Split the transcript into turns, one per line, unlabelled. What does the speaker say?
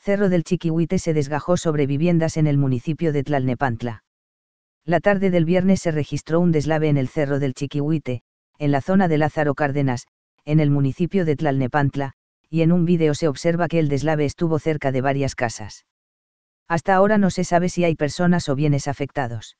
Cerro del Chiquihuite se desgajó sobre viviendas en el municipio de Tlalnepantla. La tarde del viernes se registró un deslave en el Cerro del Chiquihuite, en la zona de Lázaro Cárdenas, en el municipio de Tlalnepantla, y en un vídeo se observa que el deslave estuvo cerca de varias casas. Hasta ahora no se sabe si hay personas o bienes afectados.